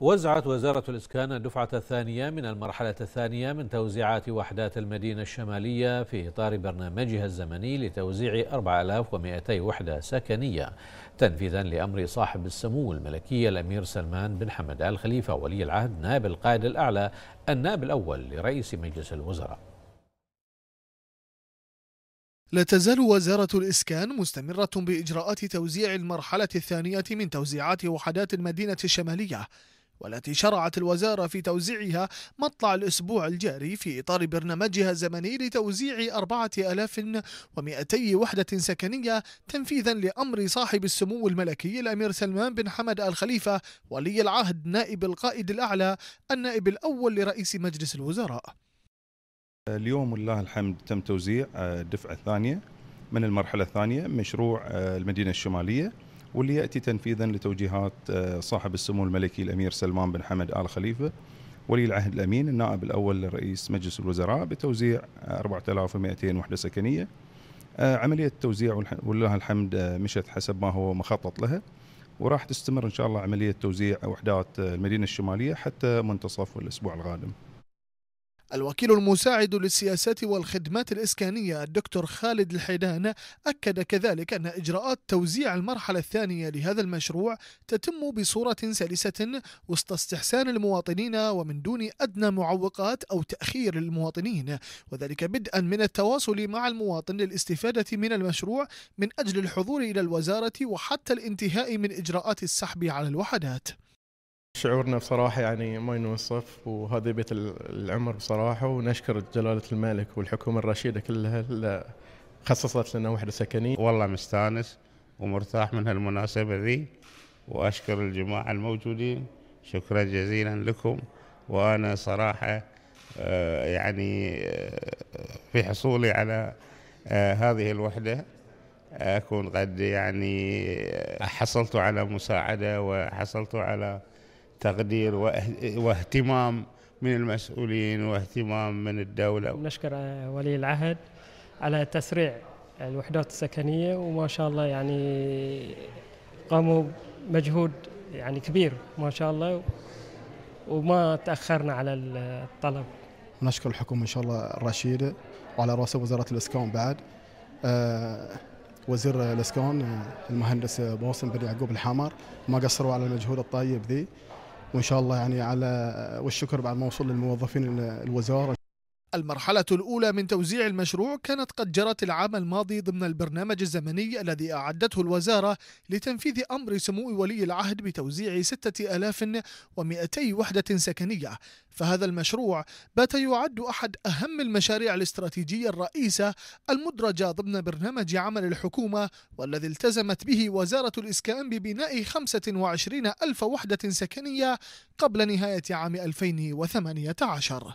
وزعت وزارة الإسكان الدفعة الثانية من المرحلة الثانية من توزيعات وحدات المدينة الشمالية في إطار برنامجها الزمني لتوزيع 4200 وحدة سكنية تنفيذا لأمر صاحب السمو الملكي الأمير سلمان بن حمد آل خليفة ولي العهد نائب القائد الأعلى النائب الأول لرئيس مجلس الوزراء لا تزال وزارة الإسكان مستمرة بإجراءات توزيع المرحلة الثانية من توزيعات وحدات المدينة الشمالية والتي شرعت الوزارة في توزيعها مطلع الأسبوع الجاري في إطار برنامجها الزمني لتوزيع 4200 وحدة سكنية تنفيذا لأمر صاحب السمو الملكي الأمير سلمان بن حمد آل خليفة ولي العهد نائب القائد الأعلى النائب الأول لرئيس مجلس الوزراء اليوم الله الحمد تم توزيع الدفعة آه، الثانية من المرحلة الثانية مشروع آه، المدينة الشمالية واللي ياتي تنفيذا لتوجيهات آه، صاحب السمو الملكي الامير سلمان بن حمد ال خليفه ولي العهد الامين النائب الاول لرئيس مجلس الوزراء بتوزيع 4200 آه، وحده سكنيه. آه، عمليه التوزيع ولله الحمد مشت حسب ما هو مخطط لها وراح تستمر ان شاء الله عمليه توزيع وحدات المدينه الشماليه حتى منتصف الاسبوع القادم. الوكيل المساعد للسياسات والخدمات الإسكانية الدكتور خالد الحيدان أكد كذلك أن إجراءات توزيع المرحلة الثانية لهذا المشروع تتم بصورة سلسة وسط استحسان المواطنين ومن دون أدنى معوقات أو تأخير للمواطنين وذلك بدءا من التواصل مع المواطن للاستفادة من المشروع من أجل الحضور إلى الوزارة وحتى الانتهاء من إجراءات السحب على الوحدات شعورنا بصراحة يعني ما ينوصف وهذا بيت العمر بصراحة ونشكر جلالة الملك والحكومة الرشيدة كلها خصصت لنا وحدة سكنية والله مستانس ومرتاح من هالمناسبة ذي وأشكر الجماعة الموجودين شكرا جزيلا لكم وأنا صراحة آه، يعني آه، في حصولي على آه، هذه الوحدة أكون قد يعني حصلت على مساعدة وحصلت على تقدير واهتمام من المسؤولين واهتمام من الدولة نشكر ولي العهد على تسريع الوحدات السكنية وما شاء الله يعني قاموا مجهود يعني كبير ما شاء الله وما تأخرنا على الطلب نشكر الحكومة إن شاء الله الرشيدة وعلى رأس وزارة الإسكان بعد آه، وزير الإسكان آه، المهندس موسم بن يعقوب الحمر ما قصروا على المجهود الطيب ذي وان شاء الله يعني على والشكر بعد ما وصل للموظفين الوزاره المرحلة الأولى من توزيع المشروع كانت قد جرت العام الماضي ضمن البرنامج الزمني الذي أعدته الوزارة لتنفيذ أمر سمو ولي العهد بتوزيع 6200 وحدة سكنية فهذا المشروع بات يعد أحد أهم المشاريع الاستراتيجية الرئيسة المدرجة ضمن برنامج عمل الحكومة والذي التزمت به وزارة الإسكان ببناء 25 ألف وحدة سكنية قبل نهاية عام 2018